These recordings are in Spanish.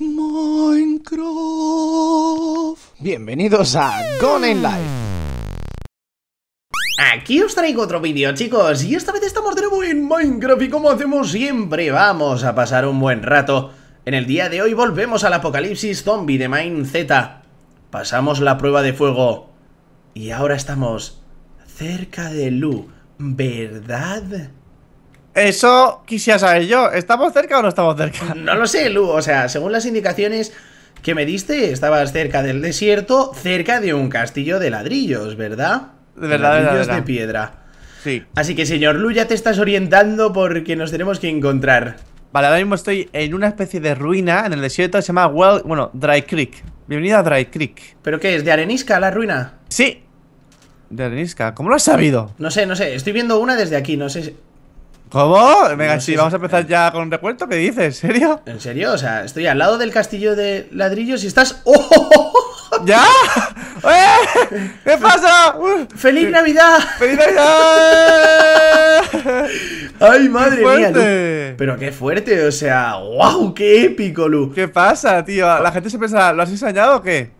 Minecraft. Bienvenidos a Gone in Life. Aquí os traigo otro vídeo chicos y esta vez estamos de nuevo en Minecraft y como hacemos siempre vamos a pasar un buen rato En el día de hoy volvemos al apocalipsis zombie de Mine Z Pasamos la prueba de fuego y ahora estamos cerca de Lu, ¿verdad? Eso quisiera saber yo. ¿Estamos cerca o no estamos cerca? No lo sé, Lu. O sea, según las indicaciones que me diste, estabas cerca del desierto, cerca de un castillo de ladrillos, ¿verdad? De verdad, de, verdad. de piedra. Sí. Así que, señor Lu, ya te estás orientando porque nos tenemos que encontrar. Vale, ahora mismo estoy en una especie de ruina en el desierto, se llama Well, bueno, Dry Creek. Bienvenido a Dry Creek. ¿Pero qué es? ¿De arenisca la ruina? Sí. De arenisca, ¿cómo lo has sabido? No sé, no sé, estoy viendo una desde aquí, no sé. ¿Cómo? Venga, sí, vamos a empezar ya con un recuerdo. ¿Qué dices? ¿En serio? ¿En serio? O sea, estoy al lado del castillo de ladrillos y estás. ¡Oh! ¿Ya? ¿Eh? ¿Qué pasa? ¡Feliz Navidad! ¡Feliz Navidad! ¡Ay, madre mía! Pero qué fuerte, o sea, ¡Guau! ¡Qué épico, Lu! ¿Qué pasa, tío? La oh. gente se piensa, ¿lo has ensañado o qué?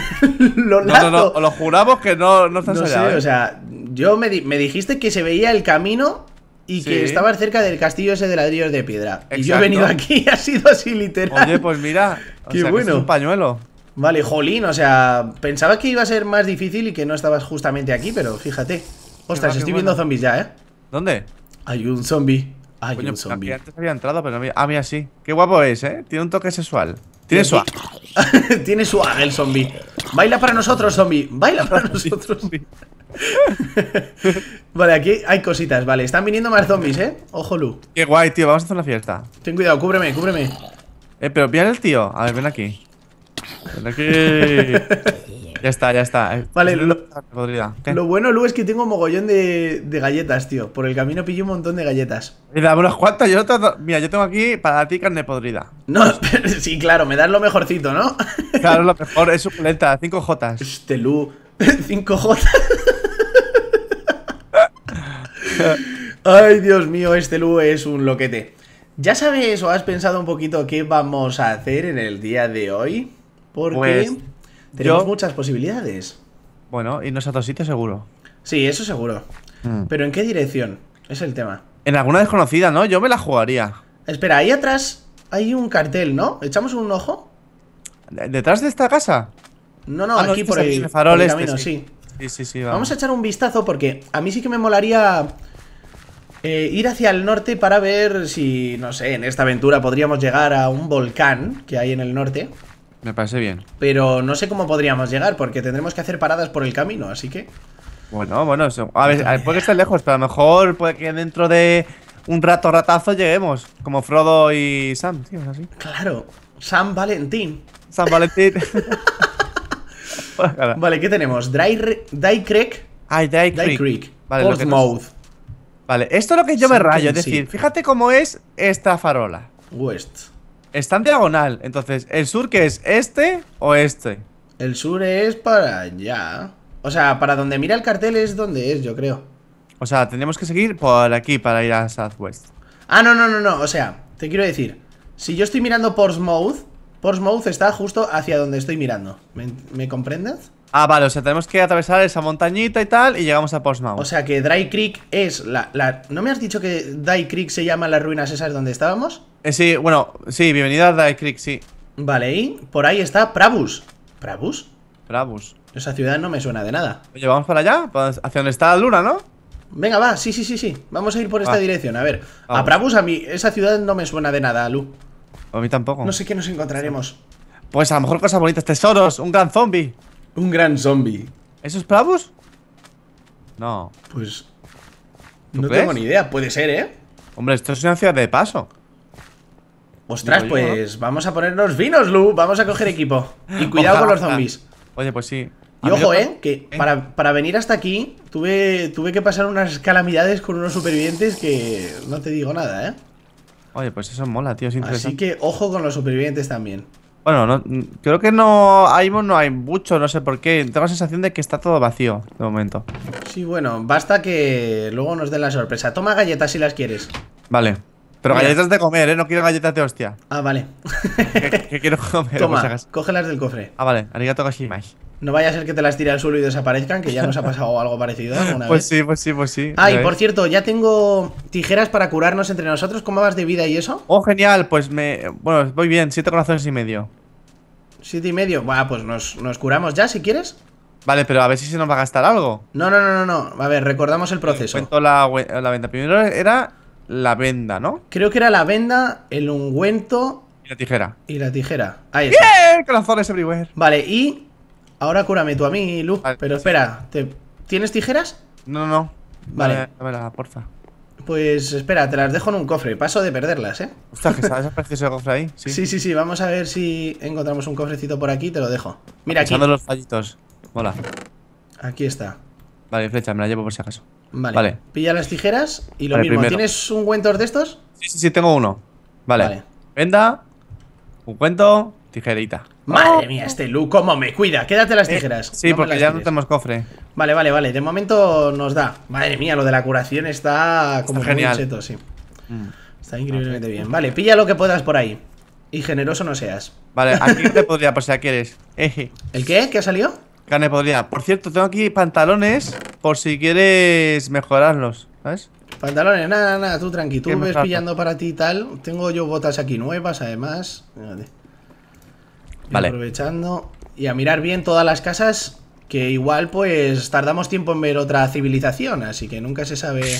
lo no, no, no, lo juramos que no, no está no ¿eh? O sea, yo me, me dijiste que se veía el camino y que estabas cerca del castillo ese de ladrillos de piedra. Y yo he venido aquí ha sido así literal. Oye, pues mira, qué bueno. es un pañuelo. Vale, jolín, o sea, pensaba que iba a ser más difícil y que no estabas justamente aquí, pero fíjate. Ostras, estoy viendo zombies ya, ¿eh? ¿Dónde? Hay un zombie. Hay un zombie. Antes había entrado, pero Ah, mira, Qué guapo es, ¿eh? Tiene un toque sexual. Tiene su... Tiene su... el zombie. Baila para nosotros, zombie. Baila para nosotros vale, aquí hay cositas, vale. Están viniendo más zombies, ¿eh? Ojo, Lu. Qué guay, tío. Vamos a hacer una fiesta. Ten cuidado, cúbreme, cúbreme. Eh, pero pilla el tío. A ver, ven aquí. Ven aquí. ya está, ya está. Vale, lo, lo, bueno, Lu, es que tengo un mogollón de, galletas, tío. Por el camino pillo un montón de galletas. Y dame unas cuantas. Yo Mira, yo tengo aquí para ti carne podrida. No, sí, claro, me das lo mejorcito, ¿no? claro, lo mejor. Es suculenta, 5J. Este Lu. 5J. Ay, Dios mío, este Lu es un loquete. ¿Ya sabes o has pensado un poquito qué vamos a hacer en el día de hoy? Porque pues, tenemos muchas posibilidades. Bueno, irnos a otro sitio seguro. Sí, eso seguro. Mm. Pero ¿en qué dirección? Es el tema. En alguna desconocida, ¿no? Yo me la jugaría. Espera, ahí atrás hay un cartel, ¿no? ¿Echamos un ojo? ¿Detrás de esta casa? No, no, ah, aquí este por, ahí. Este, sí. Sí, sí, vamos a echar un vistazo porque a mí sí que me molaría eh, ir hacia el norte para ver si, no sé, en esta aventura podríamos llegar a un volcán que hay en el norte. Me parece bien. Pero no sé cómo podríamos llegar, porque tendremos que hacer paradas por el camino, así que... Bueno, bueno, A ver, puede que lejos, pero a lo mejor puede que dentro de un rato ratazo lleguemos, como Frodo y Sam, es así. Claro, San Valentín. San Valentín. vale, ¿qué tenemos? Dry, Dry Creek. Ah, Dry Creek. Dry Creek. Vale, esto es lo que yo me rayo. Es decir, fíjate cómo es esta farola. West. Está en diagonal. Entonces, ¿el sur que es? ¿Este o este? El sur es para allá. O sea, para donde mira el cartel es donde es, yo creo. O sea, tendríamos que seguir por aquí para ir a Southwest. Ah, no, no, no, no. O sea, te quiero decir, si yo estoy mirando por por smooth está justo hacia donde estoy mirando. ¿me comprendes? Ah, vale, o sea, tenemos que atravesar esa montañita y tal y llegamos a Portsmouth. O sea que Dry Creek es la, ¿No me has dicho que Dry Creek se llama las ruinas esas donde estábamos? Eh, sí, bueno, sí, bienvenido a Dry Creek, sí. Vale, y por ahí está Prabus ¿Prabus? ¿Prabus? Esa ciudad no me suena de nada. Oye, vamos para allá, hacia donde está la luna, ¿no? Venga, va, sí, sí, sí, sí. Vamos a ir por esta ah. dirección. A ver, a Prabus, a mí, esa ciudad no me suena de nada, Lu. A mí tampoco. No sé qué nos encontraremos. Pues a lo mejor cosas bonitas, tesoros, un gran zombie. Un gran zombie. ¿Esos pavos? No. Pues. No tengo ni idea, puede ser, ¿eh? Hombre, esto es una ciudad de paso. Ostras, pues vamos a ponernos vinos, Lu. Vamos a coger equipo. Y cuidado con los zombies. Oye, pues sí. Y ojo, ¿eh? Que Para, venir hasta aquí tuve, tuve que pasar unas calamidades con unos supervivientes que no te digo nada, ¿eh? Oye, pues eso mola, tío. Así que ojo con los supervivientes también. Bueno, creo que no hay, no hay mucho, no sé por qué. Tengo la sensación de que está todo vacío de momento. Sí, bueno, basta que luego nos den la sorpresa. Toma galletas si las quieres. Vale. Pero galletas de comer, ¿eh? No quiero galletas de hostia. Ah, vale. ¿Qué, quiero comer? cógelas del cofre. Ah, vale. Arigato más. No vaya a ser que te las tire al suelo y desaparezcan, que ya nos ha pasado algo parecido alguna pues vez. Pues sí, pues sí, pues sí. Ah, por cierto, ya tengo tijeras para curarnos entre nosotros. ¿Cómo vas de vida y eso? Oh, genial, pues me. Bueno, voy bien, siete corazones y medio. ¿Siete y medio? Bueno, pues nos, curamos ya si quieres. Vale, pero a ver si se nos va a gastar algo. No, no, no, no, no. A ver, recordamos el eh, proceso. Cuento la, la venda. Primero era la venda, ¿no? Creo que era la venda, el ungüento. Y la tijera. Y la tijera. Ahí Corazones everywhere. Vale, y Ahora cúrame tú a mí, Luke. pero espera, ¿tienes tijeras? No, no. Vale. dame la, porfa. Pues espera, te las dejo en un cofre. Paso de perderlas, ¿eh? Ostras, que sabes cofre ahí. Sí. sí, sí, Vamos a ver si encontramos un cofrecito por aquí. Te lo dejo. Mira aquí. los fallitos. Hola. Aquí está. Vale, flecha, me la llevo por si acaso. Vale. vale. Pilla las tijeras y lo mismo. ¿Tienes un cuento de estos? Sí, sí, sí, tengo uno. Vale. Venda, un cuento, tijerita. Madre mía, este Lu, cómo me cuida. Quédate las eh, tijeras. sí, porque ya no tenemos cofre. Vale, vale, vale. De momento nos da. Madre mía, lo de la curación está como genial. Cheto, sí. Mm. Está increíblemente ah, bien. Vale, pilla lo que puedas por ahí. Y generoso no seas. Vale, aquí te podría, por si quieres. ¿El qué? ¿Qué ha salido? Carne podría. Por cierto, tengo aquí pantalones por si quieres mejorarlos, ¿sabes? Pantalones, nada, nada, tú tranqui. Tú ves pillando para ti y tal. Tengo yo botas aquí nuevas, además. Aprovechando. Y a mirar bien todas las casas, que igual pues tardamos tiempo en ver otra civilización, así que nunca se sabe.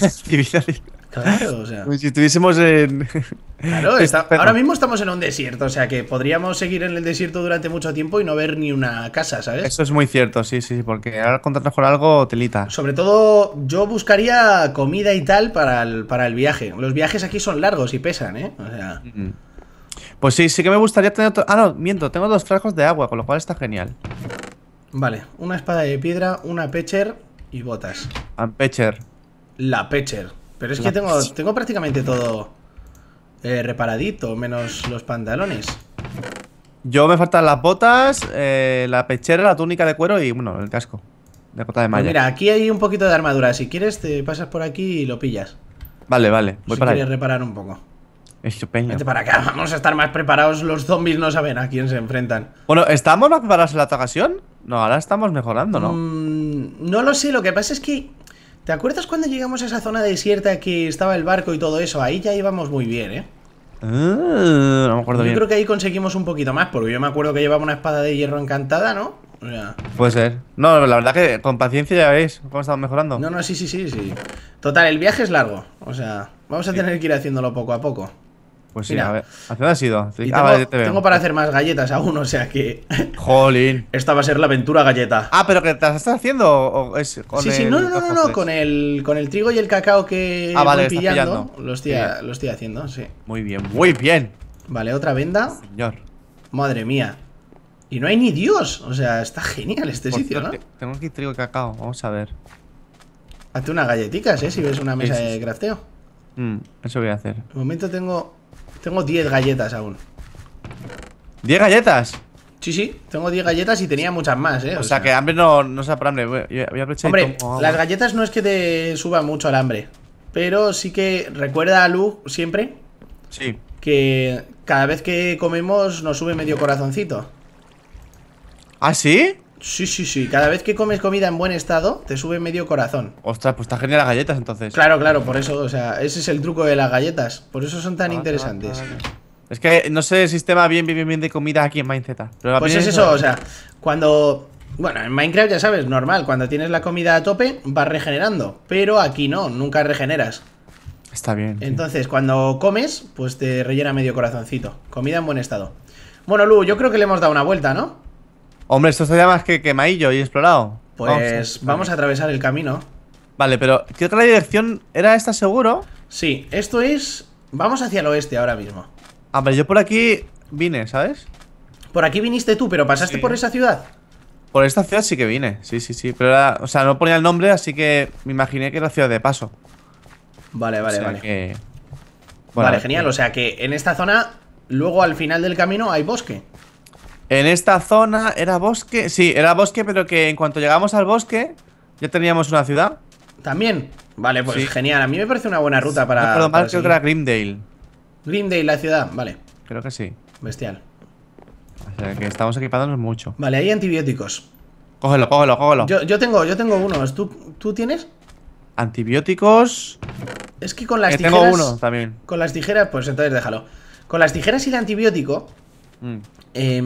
Claro, o sea. si estuviésemos en. Claro, ahora mismo estamos en un desierto, o sea que podríamos seguir en el desierto durante mucho tiempo y no ver ni una casa, ¿sabes? Eso es muy cierto, sí, sí, porque ahora contar mejor algo, telita. Sobre todo, yo buscaría comida y tal para el, para el viaje. Los viajes aquí son largos y pesan, ¿eh? O sea. Mm. Pues sí, sí que me gustaría tener otro... Ah, no, miento, tengo dos frascos de agua, con lo cual está genial. Vale, una espada de piedra, una pecher y botas. Ampecher pecher. La pecher. Pero es que tengo, tengo prácticamente todo eh, reparadito, menos los pantalones. Yo me faltan las botas, eh, la pechera, la túnica de cuero y, bueno, el casco de cota de pues malla. mira, aquí hay un poquito de armadura. Si quieres, te pasas por aquí y lo pillas. Vale, vale. Voy para para reparar un poco. Estupendo. Vente para acá, vamos a estar más preparados. Los zombies no saben a quién se enfrentan. Bueno, ¿estamos más preparados en la ocasión? No, ahora estamos mejorando, ¿no? Mm, no lo sé, lo que pasa es que. ¿Te acuerdas cuando llegamos a esa zona desierta que estaba el barco y todo eso? Ahí ya íbamos muy bien, ¿eh? Ah, no me acuerdo yo creo que ahí conseguimos un poquito más, porque yo me acuerdo que llevaba una espada de hierro encantada, ¿no? Puede ser. No, la verdad que con paciencia ya veis cómo estamos mejorando. No, no, sí, sí, sí, sí. Total, el viaje es largo. O sea, vamos a tener que ir haciéndolo poco a poco. Pues sí, a ver. ¿Hace dónde has ido? Ah, tengo, para hacer más galletas aún, o sea que. Jolín. Esta va a ser la aventura galleta. Ah, pero que te las estás haciendo o es con Sí, sí, no, no, no, no, con el, con el trigo y el cacao que ah, vale, pillando, Lo, estoy, haciendo, sí. Muy bien, muy bien. Vale, otra venda. Señor. Madre mía. Y no hay ni Dios. O sea, está genial este sitio, ¿no? Tengo aquí trigo y cacao, vamos a ver. Hazte unas galletitas, ¿eh? Si ves una mesa de crafteo. Mm, eso voy a hacer. De momento tengo tengo 10 galletas aún. ¿10 galletas? Sí, sí, tengo 10 galletas y tenía muchas más, ¿eh? O, sea, que hambre no, no se hambre. Hombre, las galletas no es que te suba mucho al hambre. Pero sí que recuerda a Lu siempre. Sí. Que cada vez que comemos nos sube medio corazoncito. ¿Ah, sí? Sí, sí, sí. Cada vez que comes comida en buen estado, te sube medio corazón. Ostras, pues está genial las galletas entonces. Claro, claro, por eso, o sea, ese es el truco de las galletas. Por eso son tan ah, interesantes. Ah, ah, es que no sé el sistema bien, bien, bien de comida aquí en Mindset. Pues es eso, o sea, cuando. Bueno, en Minecraft ya sabes, normal, cuando tienes la comida a tope, vas regenerando. Pero aquí no, nunca regeneras. Está bien. Entonces, cuando comes, pues te rellena medio corazoncito. Comida en buen estado. Bueno, Lu, yo creo que le hemos dado una vuelta, ¿no? Hombre, esto está más que quemadillo y explorado. Pues vamos, a atravesar el camino. Vale, pero ¿qué otra dirección era esta seguro? Sí, esto es... Vamos hacia el oeste ahora mismo. Ah, yo por aquí vine, ¿sabes? Por aquí viniste tú, pero pasaste por esa ciudad. Por esta ciudad sí que vine, sí, sí, sí. Pero o sea, no ponía el nombre, así que me imaginé que era ciudad de paso. Vale, vale, vale. vale, genial. Eh. O sea que en esta zona, luego al final del camino hay bosque. En esta zona era bosque. Sí, era bosque, pero que en cuanto llegamos al bosque, ya teníamos una ciudad. También. Vale, pues genial. A mí me parece una buena ruta para. No, lo creo que era Grimdale. Grimdale, la ciudad, vale. Creo que sí. Bestial. O sea que estamos equipándonos mucho. Vale, hay antibióticos. Cógelo, cógelo, cógelo. Yo, tengo, yo tengo unos. ¿Tú, ¿Tú tienes? Antibióticos. Es que con las tijeras. Tengo uno también. Con las tijeras, pues entonces déjalo. Con las tijeras y el antibiótico. Eh,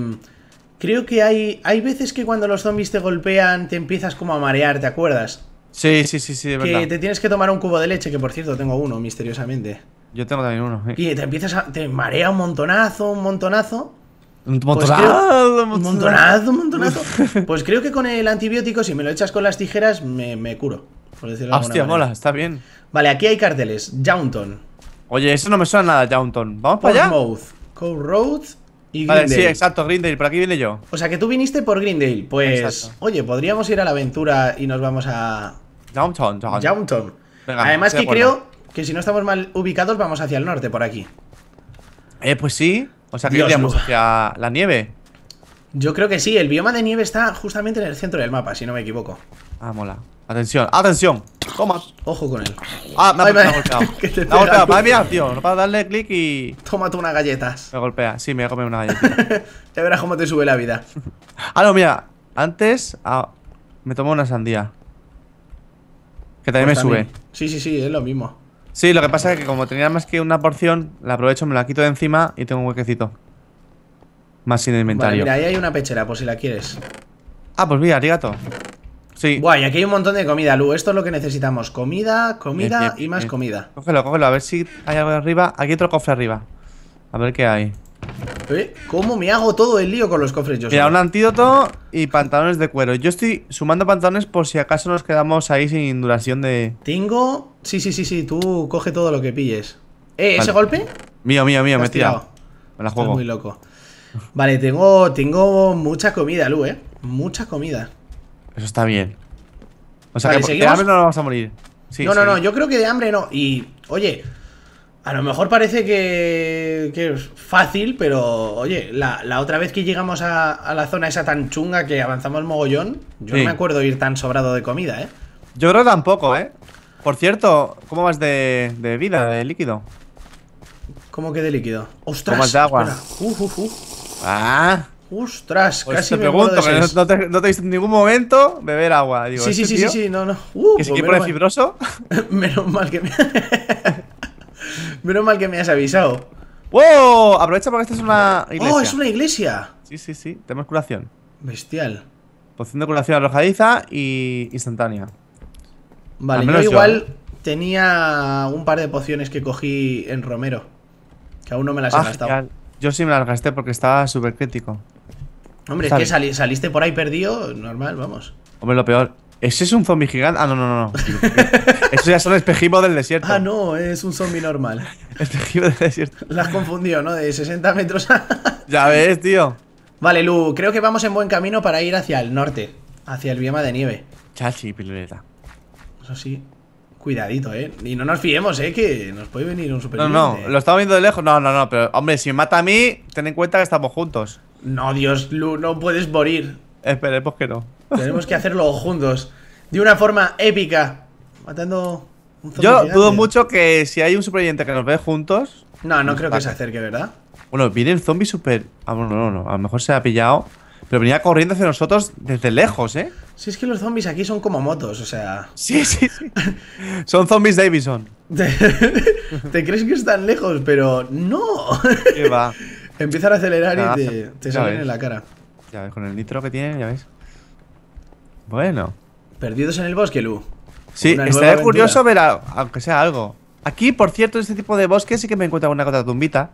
Creo que hay, hay veces que cuando los zombies te golpean te empiezas como a marear, ¿te acuerdas? Sí, sí, sí, sí, de verdad. Que te tienes que tomar un cubo de leche, que por cierto tengo uno, misteriosamente. Yo tengo también uno. eh. Y te empiezas a. te marea un montonazo, un montonazo. Un pues montonazo, pues un montonazo, un montonazo. pues creo que con el antibiótico, si me lo echas con las tijeras, me, curo. Por decirlo Hostia, mola, está bien. Vale, aquí hay carteles. Jaunton. Oye, eso no me suena nada, Jaunton. Vamos para allá. Cow Road, vale, sí, exacto, Grindale, por aquí vine yo. O sea que tú viniste por Grindale, pues. Oye, podríamos ir a la aventura y nos vamos a. Downtown, Downtown. Además, que creo que si no estamos mal ubicados, vamos hacia el norte por aquí. Eh, pues sí. O sea que iríamos hacia la nieve. Yo creo que sí, el bioma de nieve está justamente en el centro del mapa, si no me equivoco. Ah, mola. Atención, atención. Toma. Ojo con él. Ah, me ha, golpeado. me ha golpeado. Para tío. No para darle clic y. Tómate unas galletas. Me golpea. Sí, me voy a comer una galleta. ya verás cómo te sube la vida. ah, no, mira. Antes ah, me tomo una sandía. Que también pues me sube. Sí, sí, sí, es lo mismo. Sí, lo que pasa es que como tenía más que una porción, la aprovecho, me la quito de encima y tengo un huequecito. Más sin inventario. Vale, mira, ahí hay una pechera, por si la quieres. Ah, pues mira, arigato. Sí. Guay, aquí hay un montón de comida, Lu. Esto es lo que necesitamos. Comida, comida y más comida. Cógelo, cógelo. A ver si hay algo arriba. Aquí hay otro cofre arriba. A ver qué hay. Eh, ¿Cómo me hago todo el lío con los cofres yo? Mira, un antídoto y pantalones de cuero. Yo estoy sumando pantalones por si acaso nos quedamos ahí sin duración de... Tengo... Sí, sí, sí, sí. Tú coge todo lo que pilles. ¿Eh? ¿Ese golpe? Mío, mío, mío. Me he tirado. Me la juego. Estoy muy loco. Vale, tengo, tengo mucha comida, Lu, ¿eh? Mucha comida. Eso está bien. O sea que de hambre no nos vamos a morir. no, no, no, yo creo que de hambre no. Y, oye, a lo mejor parece que, que es fácil, pero oye, la, otra vez que llegamos a, la zona esa tan chunga que avanzamos mogollón, yo no me acuerdo ir tan sobrado de comida, ¿eh? Yo creo tampoco, ¿eh? Por cierto, ¿cómo vas de, de vida, de líquido? ¿Cómo que de líquido? ¡Ostras! ¿Cómo vas de agua? Uh, uh, Ah, Ostras, pues casi te me pregunto, que no, te, no, he visto en ningún momento beber agua. Digo, sí, sí, sí, sí, sí, no, no. Uh, ¿Que se pues fibroso? menos mal que me. menos mal que me has avisado. ¡Wow! Aprovecha porque esta es una iglesia. ¡Oh, es una iglesia! Sí, sí, sí. Tenemos curación. Bestial. Poción de curación arrojadiza y instantánea. Vale, yo igual tenía un par de pociones que cogí en Romero. Que aún no me las he ah, gastado. Yo sí me las gasté porque estaba súper crítico. Hombre, es que saliste por ahí perdido, normal, vamos. Hombre, lo peor. ¿Ese es un zombie gigante? Ah, no, no, no. no. Eso ya son espejismo del desierto. Ah, no, es un zombie normal. Espejismo del desierto. Las confundió, ¿no? De 60 metros ya ves, tío. Vale, Lu, creo que vamos en buen camino para ir hacia el norte. Hacia el bioma de nieve. Chachi, piluleta. Eso sí. Cuidadito, eh. Y no nos fiemos, eh, que nos puede venir un superviviente. No, no, lo estamos viendo de lejos. No, no, no, pero hombre, si me mata a mí, ten en cuenta que estamos juntos. No, Dios, Lu, no puedes morir. Esperemos que no. Tenemos que hacerlo juntos. De una forma épica. Matando un Yo dudo mucho que si hay un superviviente que nos ve juntos. No, no creo que se acerque, ¿verdad? Bueno, viene el zombie super. Ah, no, no. A lo mejor se ha pillado. Pero venía corriendo hacia nosotros desde lejos, ¿eh? Sí, es que los zombies aquí son como motos, o sea. Sí, sí, sí. son zombies Davison. ¿Te crees que están lejos? Pero no. ¿Qué va? Empiezan a acelerar y te, salen en la cara. Ya ves, con el nitro que tiene, ya ves. Bueno. Perdidos en el bosque, Lu. Sí, estaría curioso ver, aunque sea algo. Aquí, por cierto, en este tipo de bosque sí que me encuentro una otra tumbita.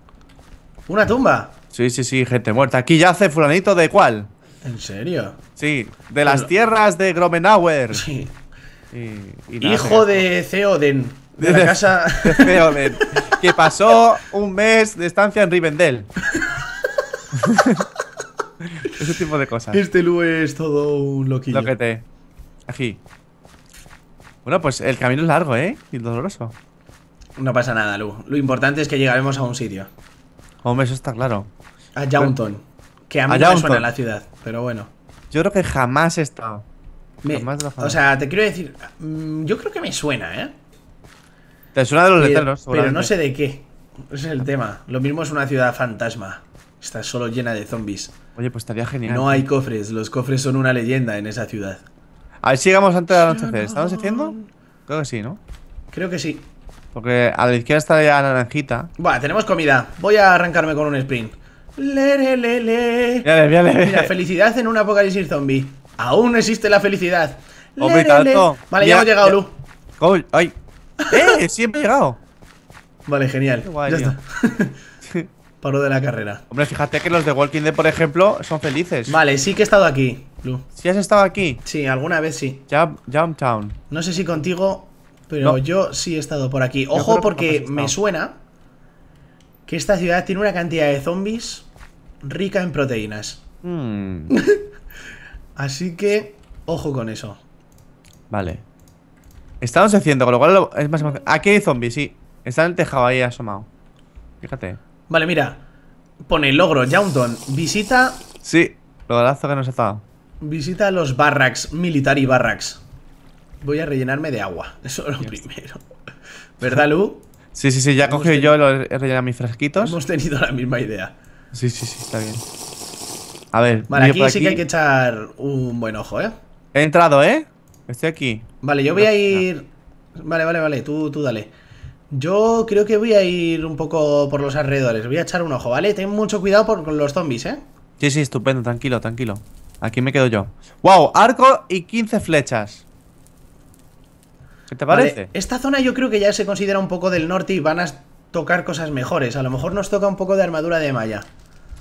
¿Una tumba? Sí, sí, sí, gente muerta. Aquí ya hace fulanito de cuál. ¿En serio? Sí, de las tierras de Gromenauer. Sí. Hijo de Zeoden de, la casa. de Que pasó un mes de estancia en Rivendell. Ese tipo de cosas. Este Lu es todo un loquillo. Loquete. Aquí. Bueno, pues el camino es largo, ¿eh? Y doloroso. No pasa nada, Lu. Lo importante es que llegaremos a un sitio. Hombre, eso está claro. A Jaunton. Que a mí me suena la ciudad, pero bueno. Yo creo que jamás he estado. o sea, te quiero decir. Mm, yo creo que me suena, ¿eh? Te suena de los letreros Pero no sé de qué. Ese es el tema. Lo mismo es una ciudad fantasma. Está solo llena de zombies. Oye, pues estaría genial. No hay cofres. Los cofres son una leyenda en esa ciudad. A ver si antes de la anochecer. ¿Estamos haciendo? Creo que sí, ¿no? Creo que sí. Porque a la izquierda está ya la naranjita. Bueno, tenemos comida. Voy a arrancarme con un sprint. Le, Mira, felicidad en un apocalipsis zombie. Aún existe la felicidad. Vale, ya, hemos llegado, Lu. Ay, ¡Eh! Siempre he llegado. Vale, genial. ya está. Paro de la carrera. Hombre, fíjate que los de Walking Dead, por ejemplo, son felices. Vale, sí que he estado aquí, Blue. ¿Sí has estado aquí? Sí, alguna vez sí. Jump, Town. No sé si contigo, pero yo sí he estado por aquí. Ojo, porque me suena que esta ciudad tiene una cantidad de zombies rica en proteínas. Hmm. Así que, ojo con eso. Vale. Estamos haciendo, con lo cual es más... Aquí hay zombies, sí. Está en el tejado ahí asomado. Fíjate. Vale, mira. Pone logro, ya un don. Visita... Sí, lo lazo que nos ha dado. Visita los barracks, y barracks. Voy a rellenarme de agua. Eso es lo primero. ¿Verdad, Lu? Sí, sí, sí. Ya cogí yo lo he rellenado mis frasquitos. Hemos tenido la misma idea. Sí, sí, sí. Está bien. A ver. Vale, aquí, aquí sí que hay que echar un buen ojo, ¿eh? He entrado, ¿eh? Estoy aquí. Vale, yo voy a ir. Vale, vale, vale, tú, tú dale. Yo creo que voy a ir un poco por los alrededores. Voy a echar un ojo, ¿vale? Ten mucho cuidado por, con los zombies, ¿eh? Sí, sí, estupendo, tranquilo, tranquilo. Aquí me quedo yo. ¡Wow! Arco y 15 flechas. ¿Qué te parece? esta zona yo creo que ya se considera un poco del norte y van a tocar cosas mejores. A lo mejor nos toca un poco de armadura de malla.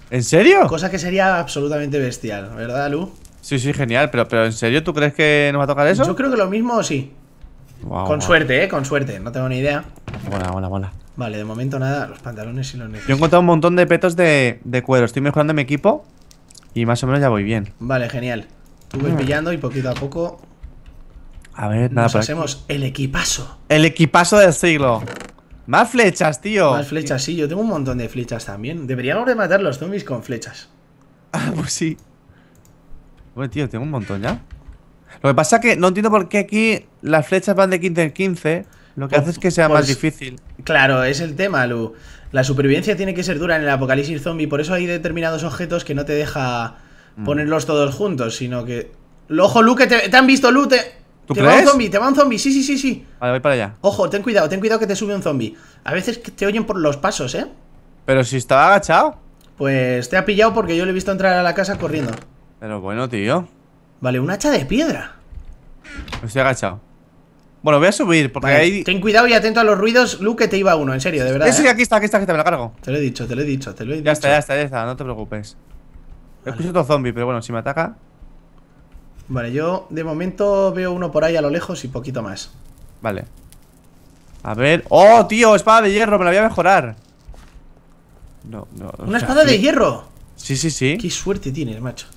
¿En serio? Cosa que sería absolutamente bestial, ¿verdad, Lu? Sí, sí, genial, pero, pero ¿en serio tú crees que nos va a tocar eso? Yo creo que lo mismo sí. con suerte, eh, con suerte, no tengo ni idea. Mola, mola, mola. Vale, de momento nada, los pantalones sí los necesito. Yo he encontrado un montón de petos de, cuero, estoy mejorando mi equipo y más o menos ya voy bien. Vale, genial. Tú mm. pillando y poquito a poco. A ver, nada, nos hacemos el equipazo. El equipazo del siglo. Más flechas, tío. Más flechas, sí. Yo tengo un montón de flechas también. Deberíamos de matar los zombies con flechas. Ah, pues sí. Hombre, pues tío, tengo un montón ya. Lo que pasa es que no entiendo por qué aquí las flechas van de 15 en 15. Lo que pues hace es que sea más pues, difícil. Claro, es el tema, Lu. La supervivencia tiene que ser dura en el apocalipsis zombie. Por eso hay determinados objetos que no te deja mm. ponerlos todos juntos, sino que. ¡Ojo, Lu, que te, han visto, Lu! Te, te va un zombie, te va un zombie, sí, sí, sí, sí. Vale, voy para allá. Ojo, ten cuidado, ten cuidado que te sube un zombie. A veces te oyen por los pasos, ¿eh? Pero si estaba agachado. Pues te ha pillado porque yo le he visto entrar a la casa corriendo. Pero bueno, tío. Vale, un hacha de piedra. Me estoy agachado. Bueno, voy a subir porque Ten cuidado y atento a los ruidos, Luke, que te iba uno, en serio, de verdad. Sí, ¿eh? aquí está, aquí está, que te me la cargo. Te lo he dicho, te lo he dicho, te lo he dicho. Ya está, ya está, ya está, no te preocupes. escuchado a otro zombie, pero bueno, si me ataca. Vale, yo de momento veo uno por ahí a lo lejos y poquito más. Vale. A ver. ¡Oh, tío! Espada de hierro, me la voy a mejorar. No, no. ¿Una espada de hierro? Sí, sí, sí. Qué suerte tienes, macho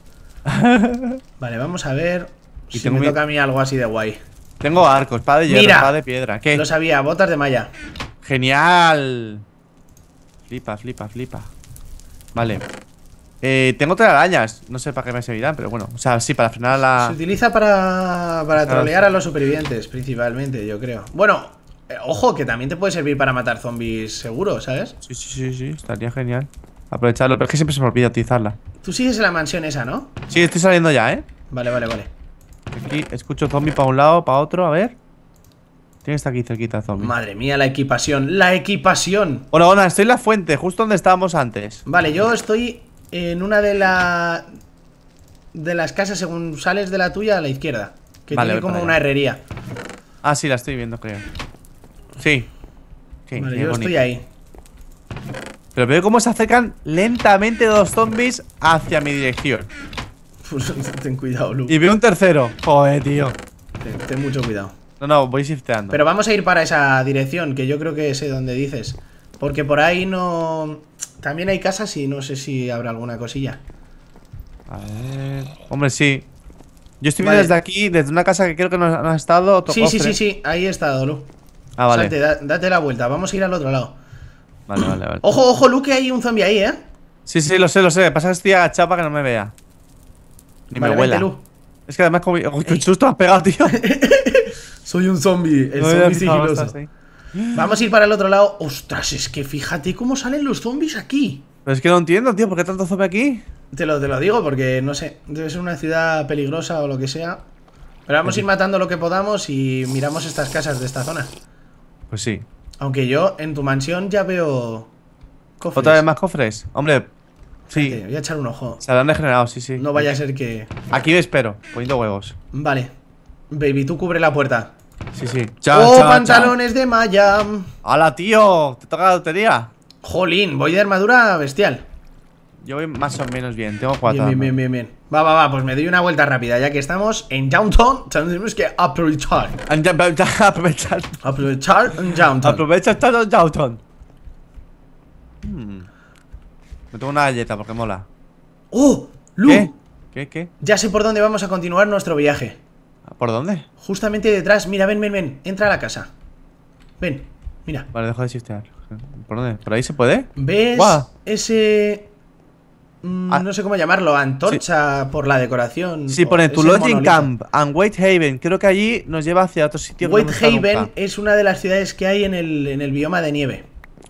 vale, vamos a ver si tengo me toca a mí algo así de guay. Tengo arco, espada de hierro, espada de piedra. ¿Qué? no sabía, botas de malla. Genial. Flipa, flipa, flipa. Vale. Eh, tengo arañas No sé para qué me servirán, pero bueno. O sea, sí, para frenar la. Se utiliza para, para trolear a los supervivientes, principalmente, yo creo. Bueno, eh, ojo, que también te puede servir para matar zombies seguro, ¿sabes? Sí, sí, sí, sí. Estaría genial. Aprovecharlo, pero es que siempre se me olvida utilizarla. Tú sigues en la mansión esa, ¿no? Sí, estoy saliendo ya, ¿eh? Vale, vale, vale. Aquí escucho zombie para un lado, para otro, a ver. Tiene que estar aquí cerquita, zombie. Madre mía, la equipación, la equipación. Hola, hola, estoy en la fuente, justo donde estábamos antes. Vale, yo estoy en una de la de las casas según sales de la tuya a la izquierda. Que tiene como una herrería. Ah, sí, la estoy viendo, creo. Sí. vale, yo estoy ahí. Pero veo cómo se acercan lentamente dos zombies hacia mi dirección. Pues, ten cuidado, Lu Y veo un tercero. Joder, tío. Ten, mucho cuidado. No, no, voy shifteando. Pero vamos a ir para esa dirección, que yo creo que sé dónde dices. Porque por ahí no... También hay casas y no sé si habrá alguna cosilla. A ver... Hombre, sí. Yo estoy desde aquí, desde una casa que creo que no, ha estado... Sí, sí, sí, sí, ahí he estado, Lu. Ah, vale. date la vuelta, vamos a ir al otro lado. Vale, vale, vale. Ojo, ojo, que hay un zombie ahí, ¿eh? Sí, sí, lo sé, lo sé. Pasa que estoy agachado para que no me vea. Ni me huela. es que además como... qué susto has pegado, tío. Soy un zombie, el zombie sigiloso. Vamos a ir para el otro lado. Ostras, es que fíjate cómo salen los zombies aquí. Pero es que no entiendo, tío, ¿por qué tanto zombie aquí? Te lo, te lo digo porque, no sé, debe ser una ciudad peligrosa o lo que sea. Pero vamos a ir matando lo que podamos y miramos estas casas de esta zona. Pues sí, aunque yo en tu mansión ya veo cofres. ¿Otra vez más cofres? Hombre, sí. voy a echar un ojo. Se han degenerado, sí, sí. No vaya a ser que... Aquí lo espero, poniendo huevos. Vale. Baby, tú cubre la puerta. Sí, sí. Chao, ¡Oh, pantalones de malla! ¡Hala, tío! ¿Te toca la lotería? Jolín, voy de armadura bestial. Yo voy más o menos bien, tengo cuatro. bien, bien, bien. bien. Va, va, va, pues me doy una vuelta rápida Ya que estamos en Downtown Tenemos que aprovechar Aprovechar Aprovechar en Downtown Aprovecha estar en Downtown Me hmm. tengo una galleta porque mola ¡Oh! ¡Lu! ¿Qué? ¿Qué? ¿Qué? Ya sé por dónde vamos a continuar nuestro viaje ¿Por dónde? Justamente detrás, mira, ven, ven, ven Entra a la casa Ven, mira Vale, dejo de chistear ¿Por dónde? ¿Por ahí se puede? ¿Ves? Ese... Mm. Ah, no sé cómo llamarlo, antorcha por la decoración. Sí, pone tu Lodging Camp and Whitehaven. Creo que allí nos lleva hacia otro sitio. Whitehaven es una de las ciudades que hay en el, bioma de nieve.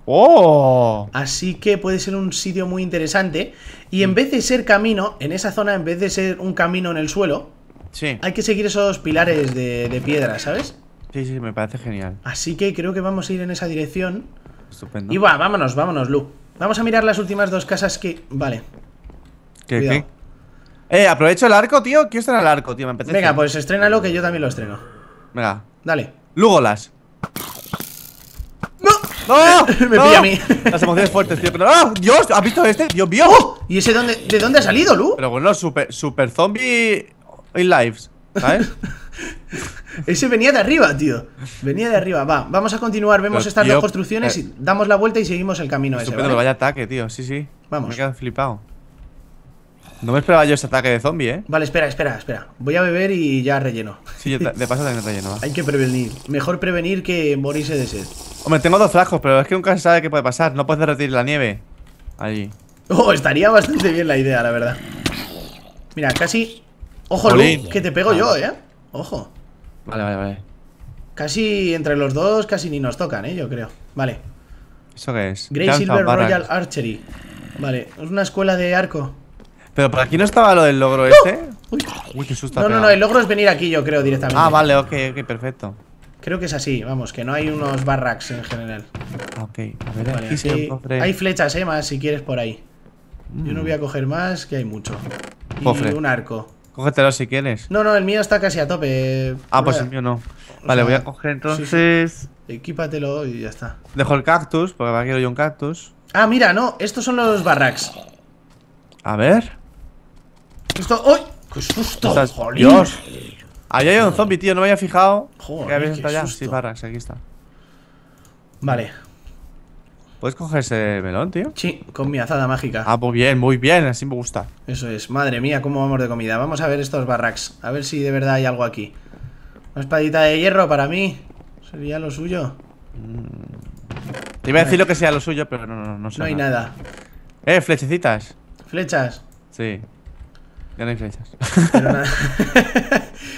¡Oh! Así que puede ser un sitio muy interesante. Y mm. en vez de ser camino, en esa zona, en vez de ser un camino en el suelo, sí. hay que seguir esos pilares de, de piedra, ¿sabes? Sí, sí, me parece genial. Así que creo que vamos a ir en esa dirección. Estupendo. Y va, vámonos, vámonos, Lu. Vamos a mirar las últimas dos casas que... Vale, ¿Qué, Eh, aprovecho el arco, tío. Quiero estar el arco, tío. Me apetece. Venga, pues estrénalo que yo también lo estreno. Venga. Dale. Lugolas. ¡No! no me ¡No! a mí. Las emociones fuertes, tío. Pero ¡ah! ¡Dios! ¿Has visto este? ¡Dios mío! ¡Oh! ¿Y ese dónde, de dónde ha salido, Lu? Pero bueno, super, super zombie in lives, ¿sabes? ese venía de arriba, tío. Venía de arriba. Va, vamos a continuar. Vemos estas dos construcciones eh, y damos la vuelta y seguimos el camino ese. vaya ataque, tío. Sí, sí. Vamos. Me he flipado. No me esperaba yo este ataque de zombie, ¿eh? Vale, espera, espera, espera. Voy a beber y ya relleno. Sí, de paso también relleno. Hay que prevenir. Mejor prevenir que morirse de sed. Hombre, tengo dos flacos, pero es que nunca se sabe qué puede pasar. No puedes derretir la nieve. Allí. Oh, estaría bastante bien la idea, la verdad. Mira, casi... Ojo, Luke, que te pego yo, ¿eh? Ojo. Vale, vale, vale. Casi entre los dos casi ni nos tocan, ¿eh? Yo creo. Vale. ¿Eso qué es? Grey Silver Royal Archery. Vale, es una escuela de arco. Pero por aquí no estaba lo del logro este. Uy, qué susto. No, no, no, el logro es venir aquí, yo creo, directamente. Ah, vale, ok, ok, perfecto. Creo que es así, vamos, que no hay unos barracks en general. Ok, a ver, aquí, hay, flechas, eh, más si quieres por ahí. Yo no voy a mm. coger más, que hay mucho. Cofre. Y un arco. Cógetelo si quieres. No, no, el mío está casi a tope. Eh, ah, pues el mío no. Vale, voy a coger entonces. Equípatelo y ya está. Dejo el cactus, porque ahora quiero yo un cactus. Ah, mira, no, estos son los barracks. A ver. Esto, ¡Uy! ¡Qué susto! ¡Jolín! Dios. hay un zombie, tío, no me había fijado. Joder, que Sí, Barrax, aquí está. Vale. ¿Puedes coger ese melón, tío? Sí, con mi azada mágica. Ah, muy pues bien, muy bien, así me gusta. Eso es. Madre mía, cómo vamos de comida. Vamos a ver estos barracks. A ver si de verdad hay algo aquí. Una espadita de hierro para mí. Sería lo suyo. Te mm. iba a decir lo que sea lo suyo, pero no, no, no sé. No hay nada. nada. Eh, flechecitas. ¿Flechas? Sí no hay flechas.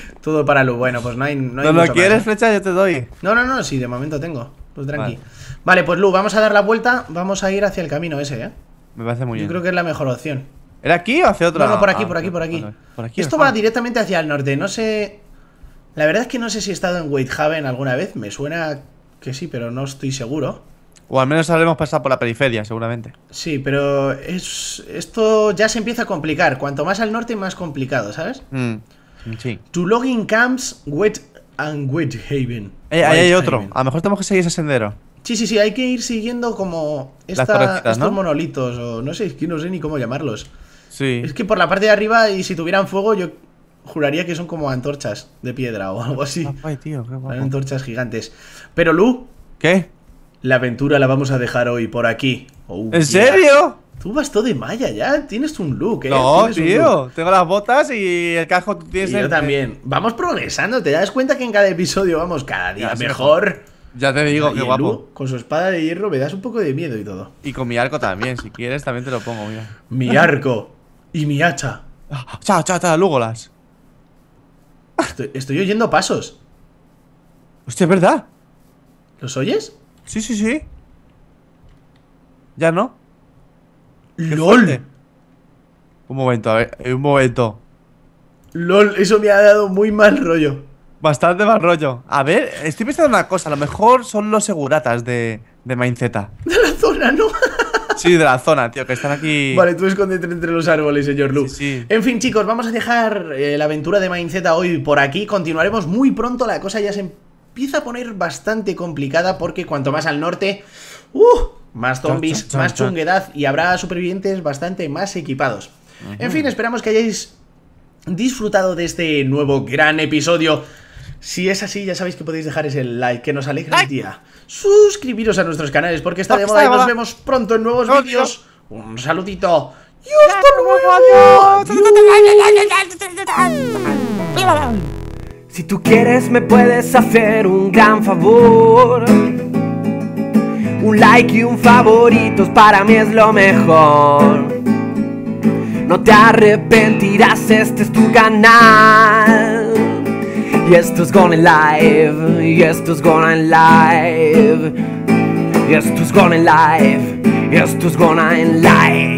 Todo para Lu, bueno, pues no hay. ¿No, ¿No quieres, flechas? Yo te doy. No, no, no, sí, de momento tengo. Pues tranqui. Vale. pues Lu, vamos a dar la vuelta. Vamos a ir hacia el camino ese, ¿eh? Me parece muy bien. Yo creo que es la mejor opción. ¿Era aquí o hacia otro lado? no, ah, por aquí, por aquí, por aquí. aquí Esto va directamente hacia el norte. No sé. La verdad es que no sé si he estado en Waithaven alguna vez. Me suena que sí, pero no estoy seguro. O al menos habremos pasado por la periferia, seguramente. Sí, pero es, esto ya se empieza a complicar. Cuanto más al norte, más complicado, ¿sabes? Mm, sí. To logging camps, wet and wet haven. Eh, ahí hay otro. A lo mejor tenemos que seguir ese sendero. Sí, sí, sí. Hay que ir siguiendo como estos monolitos o no sé, que no sé ni cómo llamarlos. Sí. Es que por la parte de arriba y si tuvieran fuego, yo juraría que son como antorchas de piedra o algo así. Ay, tío, qué guapo. Antorchas gigantes. Pero Lu. ¿Qué? la aventura la vamos a dejar hoy por aquí. Oh, ¿En serio? Tú vas todo de malla ya, tienes un look, eh. No, tío, tengo las botas y el casco tú tienes. yo también. Vamos progresando, te das cuenta que en cada episodio vamos cada día mejor. Ya te digo, qué guapo. con su espada de hierro me das un poco de miedo y todo. Y con mi arco también, si quieres también te lo pongo, Mi arco y mi hacha. Chao, ah, chao, chao, lúgolas. Estoy, estoy oyendo pasos. Hostia, es verdad. ¿Los oyes? Sí, sí, sí. ¿Ya no? ¡LOL! Un momento, a ver, eh, un momento. LOL, eso me ha dado muy mal rollo. Bastante mal rollo. A ver, estoy pensando una cosa, a lo mejor son los seguratas de, de Mainzeta. De la zona, ¿no? Sí, de la zona, tío, que están aquí. Vale, tú escóndete entre los árboles, señor Lu. En fin, chicos, vamos a dejar eh, la aventura de Mindset hoy por aquí. Continuaremos muy pronto, la cosa ya se empieza a poner bastante complicada porque cuanto más al norte, uh, más zombies, más chunguedad y habrá supervivientes bastante más equipados. En fin, esperamos que hayáis disfrutado de este nuevo gran episodio. Si es así, ya sabéis que podéis dejar ese like que nos alegra el día. Suscribiros a nuestros canales porque está de moda y nos vemos pronto en nuevos vídeos. Un saludito y por luego. Si tú quieres me puedes hacer un gran favor. Un like y un favoritos para mí es lo mejor. No te arrepentirás, este es tu canal. Y esto es Gone Live, y esto es en Live. Y esto es Live, y esto es Live.